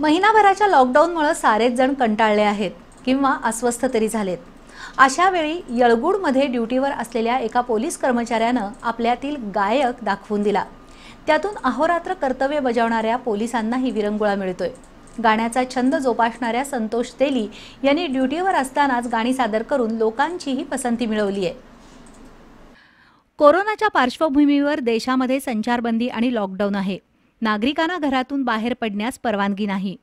महिनाभराच्या लॉकडाऊनमुळं सारेच जण कंटाळले आहेत किंवा अस्वस्थ तरी झालेत अशा वेळी यळगूडमध्ये ड्युटीवर असलेल्या एका पोलीस कर्मचाऱ्यानं आपल्यातील गायक दाखवून दिला त्यातून अहोरात्र कर्तव्य बजावणाऱ्या पोलिसांनाही विरंगुळा मिळतोय गाण्याचा छंद जोपासणाऱ्या संतोष तेली यांनी ड्युटीवर असतानाच गाणी सादर करून लोकांचीही पसंती मिळवली आहे कोरोनाच्या पार्श्वभूमीवर देशामध्ये संचारबंदी आणि लॉकडाऊन आहे नागरिकांना घरातून बाहेर पडण्यास परवानगी नाही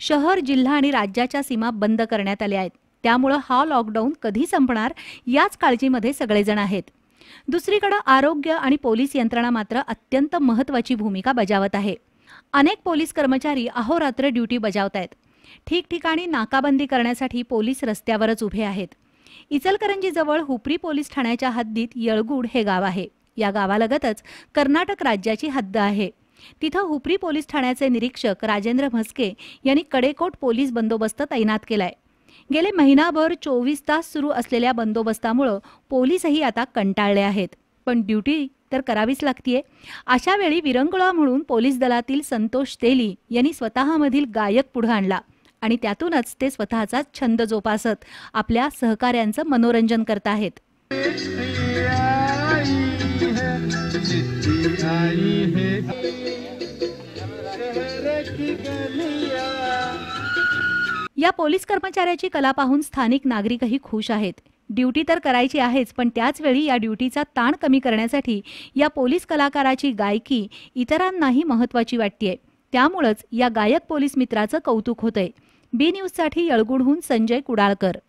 शहर जिल्हा आणि राज्याच्या सीमा बंद करण्यात आल्या आहेत त्यामुळं हा लॉकडाऊन कधी संपणार याच काळजीमध्ये सगळेजण आहेत दुसरीकडे आरोग्य आणि पोलीस यंत्रणा मात्र अत्यंत महत्वाची भूमिका बजावत आहे अनेक पोलीस कर्मचारी अहोरात्र ड्युटी बजावत आहेत ठिकठिकाणी नाकाबंदी करण्यासाठी पोलीस रस्त्यावरच उभे आहेत इचलकरंजी जवळ हुपरी पोलीस ठाण्याच्या हद्दीत येळगुड हे गाव आहे या गावालगतच कर्नाटक राज्याची हद्द आहे तिथं हुपरी पोलीस ठाण्याचे निरीक्षक राजेंद्र म्हस्के यांनी कडेकोट पोलीस बंदोबस्त तैनात केलाय गेले महिनाभर चोवीस तास सुरू असलेल्या बंदोबस्तामुळं पोलीसही आता कंटाळले आहेत पण ड्युटी तर करावीच लागतीये अशा वेळी विरंगुळा म्हणून पोलीस दलातील संतोष तेली यांनी स्वतःमधील गायक पुढे आणला आणि त्यातूनच ते स्वतःचा छंद जोपासत आपल्या सहकाऱ्यांचं मनोरंजन करत आहेत या पोलीस कर्मचाऱ्याची कला पाहून स्थानिक नागरिकही खुश आहेत ड्युटी तर करायची आहेच पण त्याच वेळी या ड्युटीचा ताण कमी करण्यासाठी या पोलीस कलाकाराची गायकी इतरांनाही महत्त्वाची वाटते त्यामुळंच या गायक पोलीस मित्राचं कौतुक होतंय बी न्यूजसाठी यळगुडहून संजय कुडाळकर